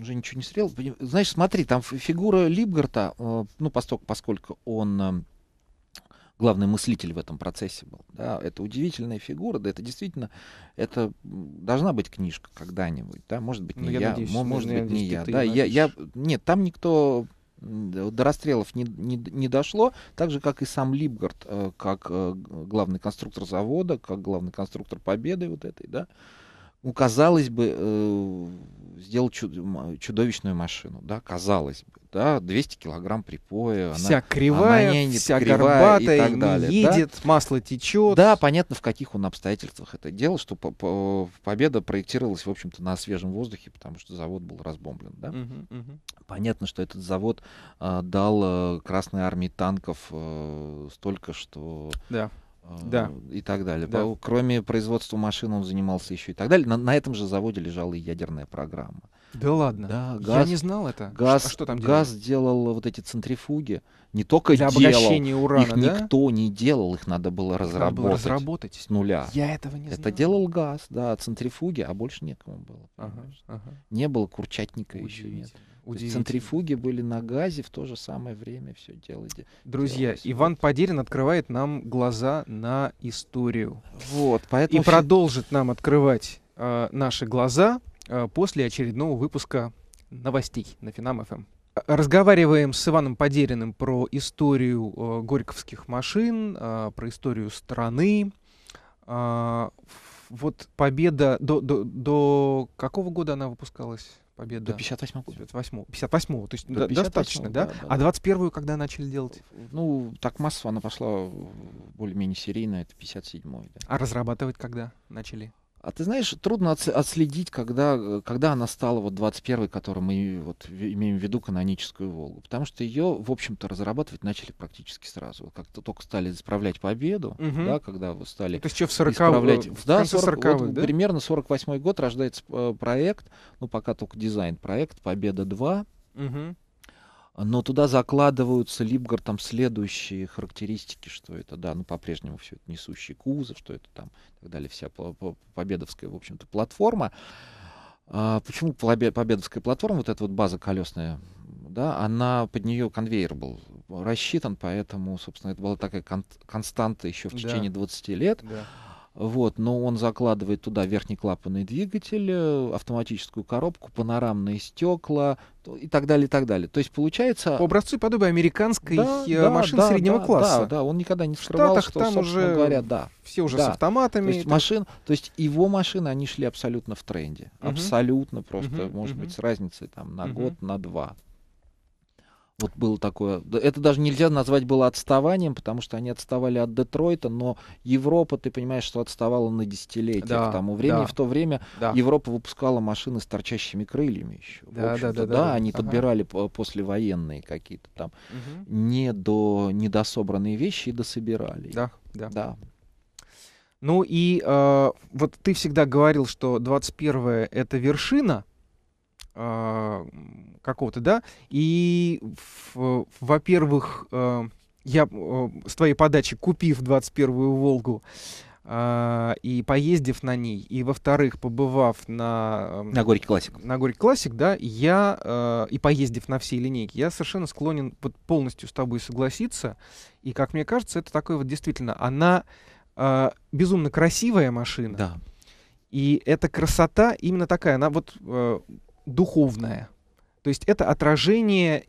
уже ничего не стрелял. Знаешь, смотри, там фигура Либгарта, э, ну, поскольку он э, главный мыслитель в этом процессе был. Да, это удивительная фигура, да, это действительно, это должна быть книжка когда-нибудь, да, может быть не ну, я, я надеюсь, ну, может быть не я, да, я, я, нет, там никто до расстрелов не, не, не дошло, так же, как и сам Либгард, э, как э, главный конструктор завода, как главный конструктор Победы вот этой, да, ну, казалось бы, э, сделал чуд чудовищную машину, да, казалось бы, да, 200 килограмм припоя. Вся она, кривая, она вся кривая горбатая, и так далее, не едет, да? масло течет. Да, понятно, в каких он обстоятельствах это делал, что по -по победа проектировалась, в общем-то, на свежем воздухе, потому что завод был разбомблен, да. Угу, угу. Понятно, что этот завод э, дал э, Красной Армии танков э, столько, что... Да Э, да. и так далее. Да. Кроме производства машин он занимался еще и так далее. На, на этом же заводе лежала и ядерная программа. Да ладно. Да, газ, Я не знал это. Газ, а что там газ делал вот эти центрифуги. Не только Для делал, обогащения урана, их да? никто не делал, их надо было разработать. Надо было разработать с нуля. Я этого не знал. Это делал газ, да, центрифуги, а больше некому было. Ага, ага. Не было курчатника еще нет. Центрифуги были на газе в то же самое время все делали. Друзья, делалось. Иван Подерин открывает нам глаза на историю. Вот, поэтому... И продолжит нам открывать э, наши глаза э, после очередного выпуска новостей на Финам ФМ. Эм. Разговариваем с Иваном Подериным про историю э, горьковских машин, э, про историю страны. Э, вот победа до, до, до какого года она выпускалась? победа. До 58-го года. 58-го, то есть до достаточно, да? да, да а 21-ю когда начали делать? Ну, так массово она пошла более-менее серийно, это 57-й. Да. А разрабатывать когда начали? А ты знаешь, трудно отследить, когда, э, когда она стала вот 21-й, которую мы вот имеем в виду каноническую Волгу. Потому что ее, в общем-то, разрабатывать начали практически сразу. Как-то только стали исправлять победу, угу. да, когда вы стали То есть что, в 40 исправлять... Э, в да, 40 вот, да? примерно 48-й год рождается э, проект, ну пока только дизайн-проект «Победа-2». Угу но туда закладываются Либгар там следующие характеристики, что это, да, ну по-прежнему все это несущий кузов, что это там, и так далее, вся победовская, в общем-то, платформа. А, почему победовская платформа, вот эта вот база колесная, да, она, под нее конвейер был рассчитан, поэтому, собственно, это была такая кон константа еще в течение да. 20 лет. Да вот, но он закладывает туда верхний клапанный двигатель, э, автоматическую коробку, панорамные стекла и так далее, и так далее. То есть получается... По образцу и подобию американской да, э, да, машин да, среднего да, класса. Да, да, он никогда не скрывал, Штатах, что, там уже говоря, да. Все уже да. с автоматами. То есть, машин, то есть его машины, они шли абсолютно в тренде. Угу. Абсолютно просто, угу, может угу. быть, с разницей там, на угу. год, на два. Вот было такое. Это даже нельзя назвать было отставанием, потому что они отставали от Детройта, но Европа, ты понимаешь, что отставала на десятилетия да, к тому времени. Да, в то время да. Европа выпускала машины с торчащими крыльями еще. Да, да, да, да, да, они ага. подбирали послевоенные какие-то там угу. недо, недособранные вещи и дособирали. Да, да. да. Ну и э, вот ты всегда говорил, что 21-е — это вершина — э, какого-то, да, и, во-первых, э, я э, с твоей подачи, купив 21-ю «Волгу», э, и поездив на ней, и, во-вторых, побывав на... Э, на Горький Классик. На Горький Классик, да, я, э, и поездив на всей линейке, я совершенно склонен вот полностью с тобой согласиться, и, как мне кажется, это такое вот действительно, она э, безумно красивая машина. Да. И эта красота именно такая, она вот э, духовная, То есть это отражение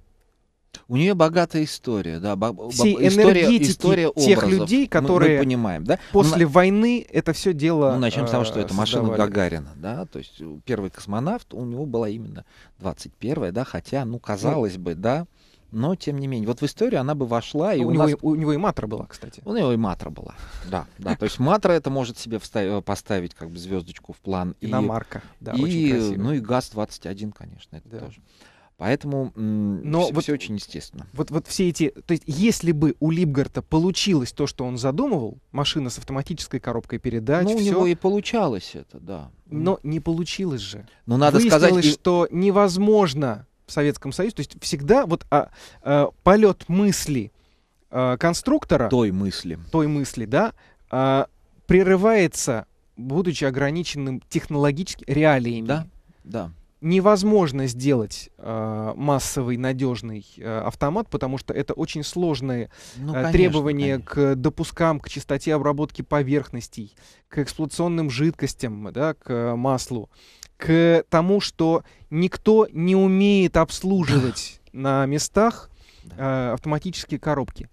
у нее богатая история, да, бо- всей история, энергетики история образов. тех людей, которые мы, мы понимаем, да? после ну, войны это все дело. Ну, начнем с того, что э, это создавали. машина Гагарина, да, то есть э, первый космонавт у него была именно 21-я, да, хотя, ну, казалось ну, бы, да но тем не менее. Вот в историю она бы вошла. И а у, у, него, нас... у него и матра была, кстати. У него и матра была, да. да. То есть матра это может себе встав... Э, поставить как бы звездочку в план. И, и да, и, очень Ну и ГАЗ-21, конечно, это да. тоже. Поэтому Но все, вот, все очень естественно. Вот, вот все эти... То есть если бы у Либгарта получилось то, что он задумывал, машина с автоматической коробкой передач... Ну, все... него и получалось это, да. Но не получилось же. Но надо Выяснилось, сказать... что невозможно в Советском Союзе. То есть всегда вот а, а, полет мысли а, конструктора... Той мысли. Той мысли, да, а, прерывается, будучи ограниченным технологическими реалиями. Да, да. Невозможно сделать э, массовый надежный э, автомат, потому что это очень сложные ну, а, конечно, требования конечно. к допускам, к частоте обработки поверхностей, к эксплуатационным жидкостям, да, к маслу к тому, что никто не умеет обслуживать на местах э, автоматические коробки.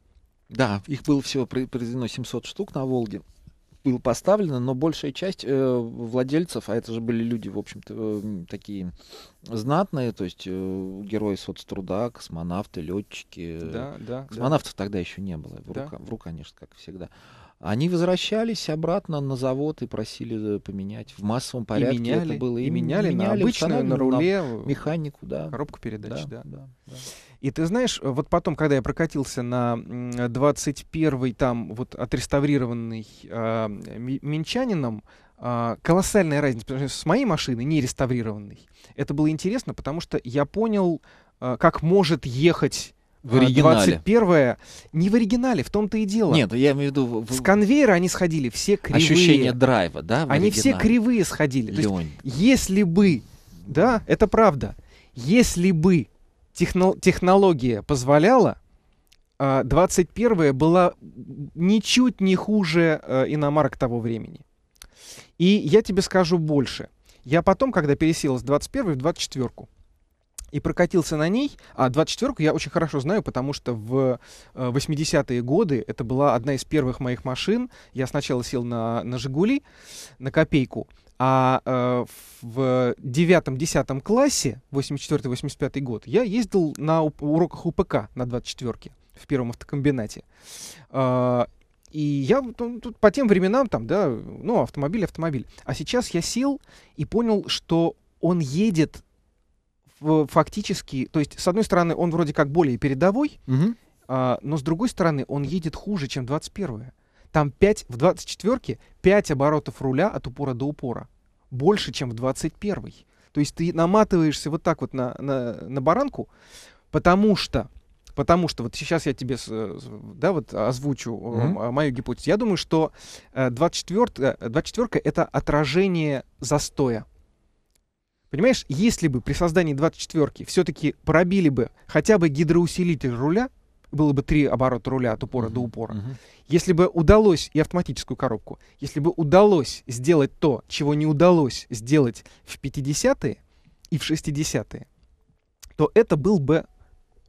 Да, их было всего произведено 700 штук на Волге было поставлено, но большая часть э, владельцев, а это же были люди, в общем-то, э, такие знатные, то есть э, герои соцтруда, космонавты, летчики. Да, да. Космонавтов да. тогда еще не было, Вру, да. рука, конечно, как всегда. Э, они возвращались обратно на завод и просили э, поменять в массовом порядке. И меняли, это было и, и меняли, меняли на обычную, ну, на руле, на э, механику, да. Коробку передач, да. да. да, да. И ты знаешь, э, вот потом, когда я прокатился на 21-й там вот отреставрированный э, Минчанином, э, колоссальная разница, потому что с моей машины, не реставрированной, это было интересно, потому что я понял, э, как может ехать в а, оригинале. 21 не в оригинале, в том-то и дело. Нет, я имею в виду... В... С конвейера они сходили все кривые. Ощущение драйва, да? Они все кривые сходили. Леонь. есть, если бы, да, это правда, если бы техно- технология позволяла, 21 а, была ничуть не хуже э, иномарок того времени. И я тебе скажу больше. Я потом, когда пересел с 21 в 24 и прокатился на ней. А 24-ку я очень хорошо знаю, потому что в 80-е э, годы это была одна из первых моих машин. Я сначала сел на, на «Жигули», на «Копейку», а э, в девятом-десятом классе, 84-85 год, я ездил на уроках УПК на 24-ке в первом автокомбинате. Э, и я ну, тут по тем временам, там, да, ну, автомобиль, автомобиль. А сейчас я сел и понял, что он едет фактически, то есть, с одной стороны, он вроде как более передовой, угу. а, но с другой стороны, он едет хуже, чем 21-е. Там 5, в 24-ке 5 оборотов руля от упора до упора. Больше, чем в 21-й. То есть ты наматываешься вот так вот на, на, на баранку, потому что Потому что вот сейчас я тебе да, вот озвучу mm-hmm. мою гипотезу. Я думаю, что 24, э, 24 э, это отражение застоя. Понимаешь, если бы при создании 24-ки все-таки пробили бы хотя бы гидроусилитель руля, было бы три оборота руля от упора uh-huh. до упора. Uh-huh. Если бы удалось, и автоматическую коробку, если бы удалось сделать то, чего не удалось сделать в 50-е и в 60-е, то это был бы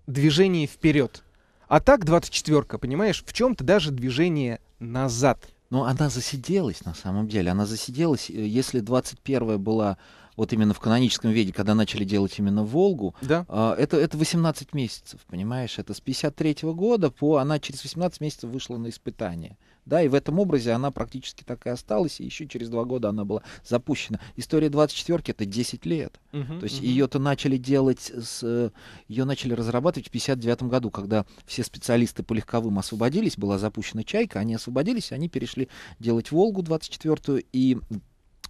движение вперед. А так 24-ка, понимаешь, в чем-то даже движение назад. Но она засиделась на самом деле. Она засиделась, э, если 21-я была вот именно в каноническом виде, когда начали делать именно «Волгу», да. А, это, это 18 месяцев, понимаешь? Это с 53 -го года по... Она через 18 месяцев вышла на испытание. Да, и в этом образе она практически так и осталась, и еще через два года она была запущена. История 24-ки это 10 лет. Uh-huh, То есть uh-huh. ее-то начали делать, с, э, ее начали разрабатывать в 59 году, когда все специалисты по легковым освободились, была запущена «Чайка», они освободились, они перешли делать «Волгу» 24-ю, и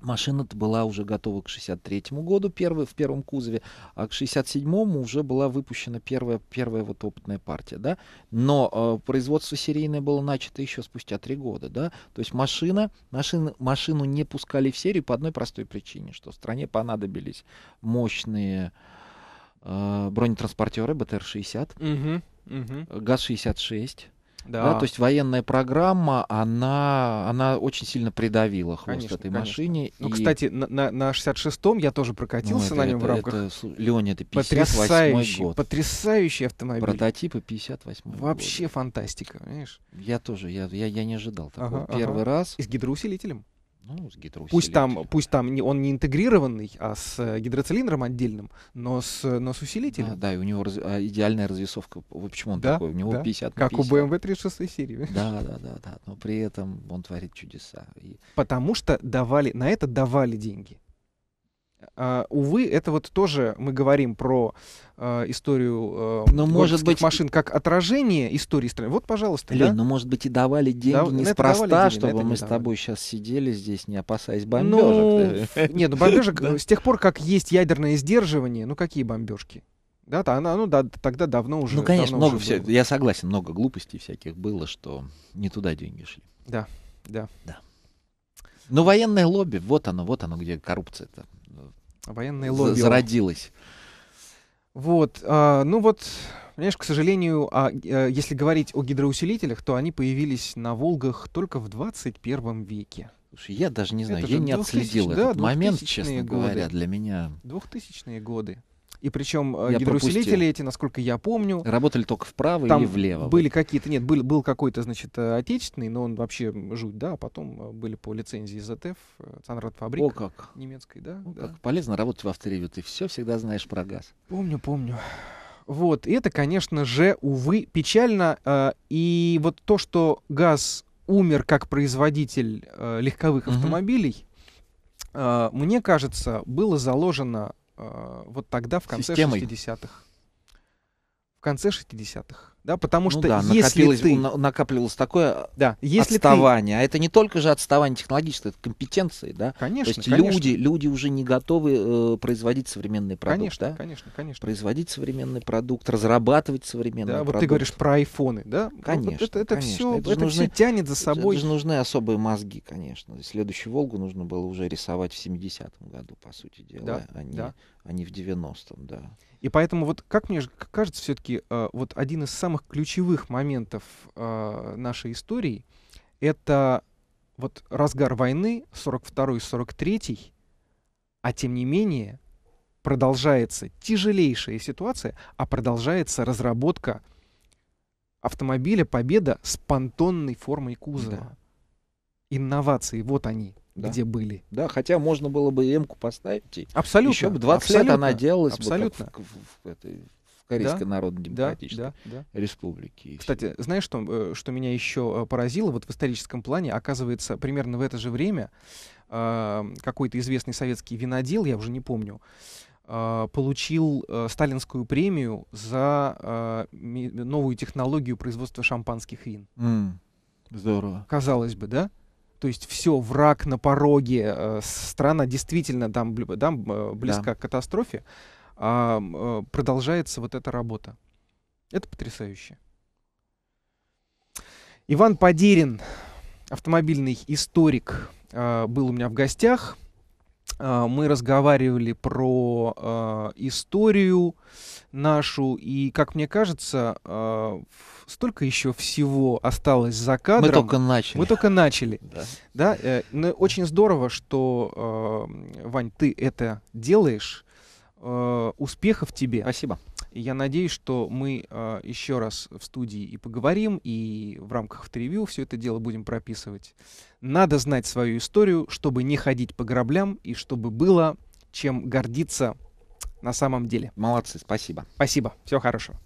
машина то была уже готова к 63 году первый, в первом кузове, а к 67-му уже была выпущена первая, первая вот опытная партия, да, но э, производство серийное было начато еще спустя три года, да, то есть машина, машин, машину не пускали в серию по одной простой причине, что в стране понадобились мощные э, бронетранспортеры БТР-60, угу, угу. ГАЗ-66, да. да. То есть военная программа, она, она очень сильно придавила хвост конечно, этой конечно. машине. Ну, кстати, на, на, на 66-м я тоже прокатился ну, это, на нем это, в рамках. Это, Леон, это 58 год. Потрясающий автомобиль. Прототипы 58 Вообще год. фантастика, понимаешь? Я тоже, я, я, я не ожидал такого. Ага, Первый ага. раз. И с гидроусилителем? Ну, с пусть там, пусть там не, он не интегрированный, а с э, гидроцилиндром отдельным, но с, но с усилителем. Да, да, и у него раз, а, идеальная развесовка. почему он да, такой? У него да, 50 Как 50. у BMW 36 серии. Да, да, да, да. Но при этом он творит чудеса. И... Потому что давали, на это давали деньги. Uh, увы, это вот тоже мы говорим про Э, историю э, но может быть машин как отражение истории страны. Вот, пожалуйста. Лень, да? ну может быть и давали деньги да, неспроста, чтобы мы с тобой сейчас сидели здесь, не опасаясь ну, бомбежек. нет, ну бомбежек с тех пор, как есть ядерное сдерживание, ну какие бомбежки? Да, то она, ну да, тогда давно уже. Ну, конечно, много все. Я согласен, много глупостей всяких было, что не туда деньги шли. Да, да. Да. Но военное лобби, вот оно, вот оно, где коррупция-то э, военное лобби. Зародилось. Вот, а, ну вот, понимаешь, к сожалению, а, а, если говорить о гидроусилителях, то они появились на Волгах только в 21 веке. Слушай, я даже не знаю, это я не 2000, отследил да, этот момент, честно годы. говоря, для меня. Двухтысячные годы. И причем э, я гидроусилители пропустил. эти, насколько я помню... Работали только вправо там или влево. были какие-то... Нет, был, был какой-то, значит, э, отечественный, но он вообще жуть, да. А потом э, были по лицензии ЗТФ, Санрадфабрик. О как! Немецкой, да. О, да. Как полезно работать в авторевью. Ты все всегда знаешь про газ. Помню, помню. Вот, и это, конечно же, увы, печально. и вот то, что газ умер как производитель легковых автомобилей, э, мне кажется, было заложено а, вот тогда, в конце 60-х. В конце 60-х. Да, потому ну что да, если ты... накапливалось такое э, да, если отставание. Ты... А это не только же отставание технологическое, это компетенции, да? Конечно, То есть конечно. Люди, люди уже не готовы э, производить современный продукт, конечно, да? Конечно, конечно. Производить современный продукт, разрабатывать современный да, продукт. вот ты говоришь про айфоны, да? Конечно. Вот это, это, конечно. Все, это, это нужны, все тянет за собой. Это же нужны особые мозги, конечно. Следующую «Волгу» нужно было уже рисовать в 70-м году, по сути дела, да, а, не, да. а не в 90-м, да. И поэтому вот, как мне кажется, все-таки э, вот один из самых ключевых моментов э, нашей истории — это вот разгар войны 42-43, а тем не менее продолжается тяжелейшая ситуация, а продолжается разработка автомобиля «Победа» с понтонной формой кузова. Да. Инновации, вот они — да. где были. Да, хотя можно было бы М-ку поставить. И абсолютно. Еще бы 20 абсолютно, лет она делалась абсолютно. бы в, в, в, этой, в Корейской да, Народно-Демократической да, да, Республике. Кстати, все. знаешь, что, э, что меня еще э, поразило? Вот в историческом плане, оказывается, примерно в это же время э, какой-то известный советский винодел, я уже не помню, э, получил э, сталинскую премию за новую технологию производства шампанских вин. Mm, здорово. Казалось бы, да? то есть все, враг на пороге, э, страна действительно там, там э, близка да. к катастрофе, а э, продолжается вот эта работа. Это потрясающе. Иван Подерин, автомобильный историк, был у меня в гостях. Мы разговаривали про историю нашу, и, как мне кажется, столько еще всего осталось за кадром. Мы только начали. Мы только начали. Да. да? Э, ну, очень здорово, что, э, Вань, ты это делаешь. Э, успехов тебе. Спасибо. Я надеюсь, что мы еще раз в студии и поговорим, и в рамках интервью все это дело будем прописывать. Надо знать свою историю, чтобы не ходить по граблям и чтобы было чем гордиться на самом деле. Молодцы, спасибо. Спасибо, всего хорошего.